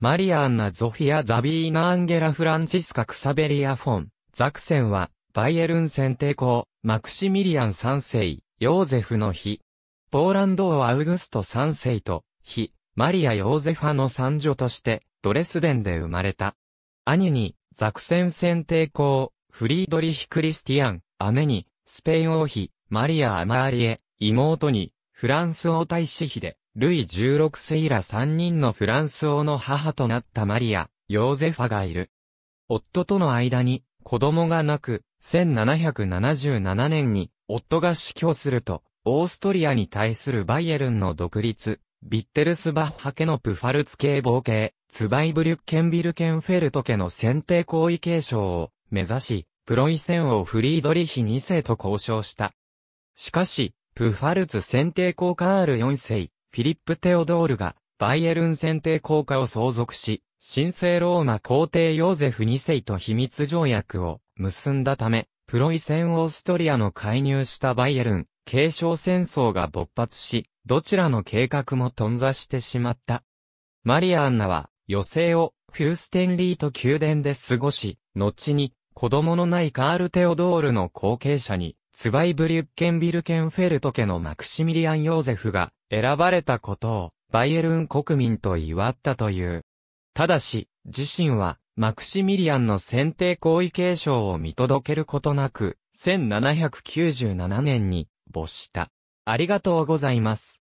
マリアンナ・ゾフィア・ザビーナ・アンゲラ・フランチスカ・クサベリア・フォン、ザクセンは、バイエルン選定校、マクシミリアン3世、ヨーゼフの日。ポーランド王アウグスト3世と、日、マリア・ヨーゼファの三女として、ドレスデンで生まれた。兄に、ザクセン選定校、フリードリヒ・クリスティアン、姉に、スペイン王妃、マリア・アマーリエ、妹に、フランス王太子妃で、ルイ16世以来3人のフランス王の母となったマリア、ヨーゼファがいる。夫との間に子供がなく、1777年に夫が死去すると、オーストリアに対するバイエルンの独立、ビッテルスバッハ家のプファルツ系冒系、ツバイブリュッケンビルケンフェルト家の選定行為継承を目指し、プロイセン王フリードリヒ2世と交渉した。しかし、プファルツ選定公カール4世、フィリップ・テオドールが、バイエルン選定効果を相続し、神聖ローマ皇帝ヨーゼフ2世と秘密条約を結んだため、プロイセン・オーストリアの介入したバイエルン、継承戦争が勃発し、どちらの計画も頓挫してしまった。マリアンナは、余生をフューステンリート宮殿で過ごし、後に、子供のないカール・テオドールの後継者にツバイブリュッケンビルケンフェルト家のマクシミリアン・ヨーゼフが選ばれたことをバイエルン国民と祝ったという。ただし、自身はマクシミリアンの選定行為継承を見届けることなく、1797年に没した。ありがとうございます。